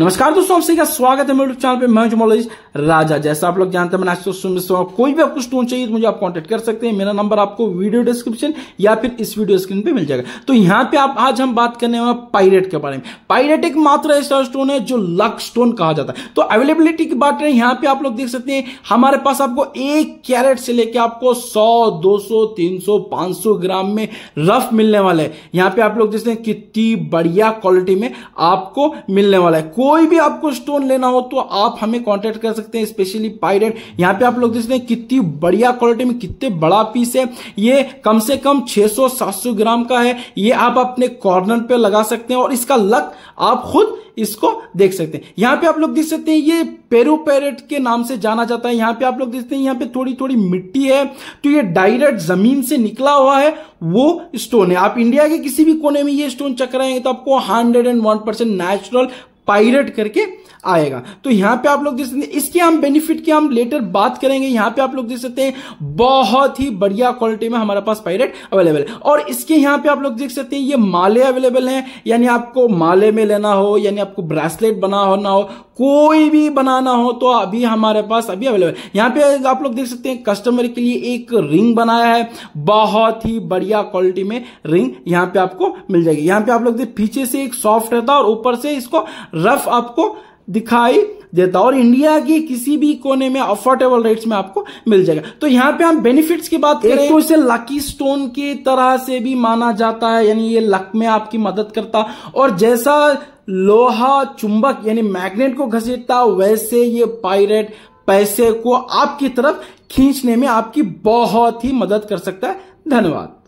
नमस्कार दोस्तों आप सभी का स्वागत है मेरे यूट्यूब चैनल पे मैं जुमोलॉजी राजा जैसा आप लोग जानते हैं मैंने सुन दोस्तों कोई भी आपको स्टोन चाहिए तो मुझे आप कांटेक्ट कर सकते हैं मेरा नंबर आपको वीडियो डिस्क्रिप्शन या फिर इस वीडियो स्क्रीन पे मिल जाएगा तो यहाँ पे आप आज हम बात करने वाले पायरेट के बारे में पायरेट एक मात्र ऐसा स्टोन है जो लक स्टोन कहा जाता है तो अवेलेबिलिटी की बात करें यहाँ पे आप लोग देख सकते हैं हमारे पास आपको एक कैरेट से लेकर आपको सौ दो सौ तीन सौ पांच सौ ग्राम में रफ मिलने वाला है यहाँ पे आप लोग देख सकते हैं कितनी बढ़िया क्वालिटी में आपको मिलने वाला है कोई भी आपको स्टोन लेना हो तो आप हमें कांटेक्ट कर सकते हैं स्पेशली पायरेट यहाँ पे आप लोग देख सकते हैं कितनी बढ़िया क्वालिटी में कितने बड़ा पीस है ये कम से कम 600-700 ग्राम का है ये आप अपने कॉर्नर पे लगा सकते हैं और इसका लक आप खुद इसको देख सकते हैं यहाँ पे आप लोग देख सकते हैं ये पेरू पैरेट के नाम से जाना जाता है यहाँ पे आप लोग देखते हैं यहाँ पे थोड़ी थोड़ी मिट्टी है तो ये डायरेक्ट जमीन से निकला हुआ है वो स्टोन है आप इंडिया के किसी भी कोने में ये स्टोन हैं तो आपको hundred and one percent natural पायरेट करके आएगा तो यहां पे आप लोग देख सकते हैं इसके हम बेनिफिट की हम लेटर बात करेंगे यहां पे आप लोग देख सकते हैं बहुत ही बढ़िया क्वालिटी में हमारे पास पायरेट अवेलेबल है और इसके यहां पे आप लोग देख सकते हैं ये माले अवेलेबल हैं यानी आपको माले में लेना हो यानी आपको ब्रेसलेट बना होना हो कोई भी बनाना हो तो अभी हमारे पास अभी अवेलेबल यहाँ पे आप लोग देख सकते हैं कस्टमर के लिए एक रिंग बनाया है बहुत ही बढ़िया क्वालिटी में रिंग यहाँ पे आपको मिल जाएगी यहाँ पे आप लोग पीछे से एक सॉफ्ट रहता है और ऊपर से इसको रफ आपको दिखाई देता और इंडिया की किसी भी कोने में अफोर्डेबल रेट्स में आपको मिल जाएगा तो यहाँ पे हम बेनिफिट्स की बात करें तो इसे लकी स्टोन की तरह से भी माना जाता है यानी ये लक में आपकी मदद करता और जैसा लोहा चुंबक यानी मैग्नेट को घसीटता वैसे ये पायरेट पैसे को आपकी तरफ खींचने में आपकी बहुत ही मदद कर सकता है धन्यवाद